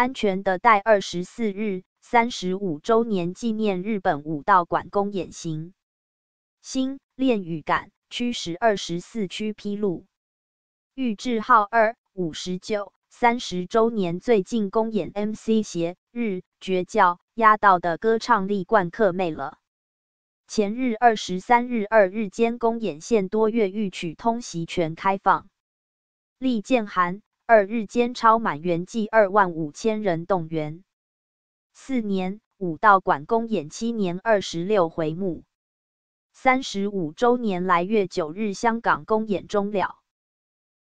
安全的带二十四日三十五周年纪念日本武道馆公演行。新练语感区十二十四区披露，玉置浩二五十九三十周年最近公演 M C 协日绝叫压倒的歌唱力贯客妹了。前日二十三日二日间公演现多月狱取通席全开放。利剑寒。二日间超满员计二万五千人动员。四年五道馆公演七年二十六回目，三十五周年来月九日香港公演终了。